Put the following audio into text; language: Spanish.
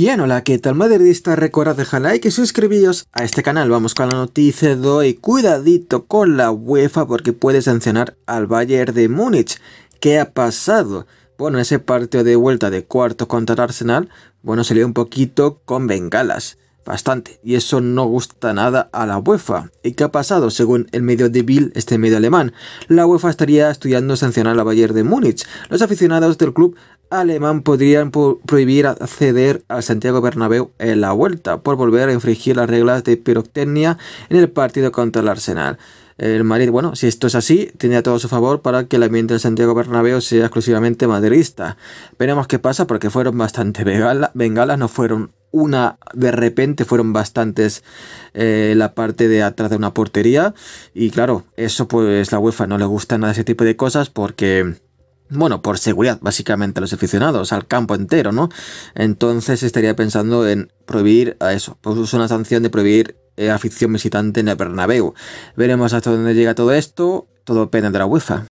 Bien, hola, ¿qué tal madridista? Recuerda dejar like y suscribiros a este canal. Vamos con la noticia de hoy. Cuidadito con la UEFA porque puede sancionar al Bayern de Múnich. ¿Qué ha pasado? Bueno, ese partido de vuelta de cuarto contra el Arsenal, bueno, salió un poquito con bengalas bastante, y eso no gusta nada a la UEFA. ¿Y qué ha pasado? Según el medio de Bill, este medio alemán, la UEFA estaría estudiando sancionar a Bayern de Múnich. Los aficionados del club alemán podrían prohibir acceder al Santiago Bernabéu en la vuelta por volver a infringir las reglas de pirotecnia en el partido contra el Arsenal. El Madrid, bueno, si esto es así, a todo su favor para que el ambiente de Santiago Bernabéu sea exclusivamente madridista. Veremos qué pasa porque fueron bastante bengalas, no fueron una de repente fueron bastantes eh, la parte de atrás de una portería. Y claro, eso pues la UEFA no le gusta nada ese tipo de cosas porque... Bueno, por seguridad, básicamente, a los aficionados, al campo entero, ¿no? Entonces estaría pensando en prohibir a eso. Pues una sanción de prohibir eh, afición visitante en el Bernabéu. Veremos hasta dónde llega todo esto. Todo depende de la UEFA.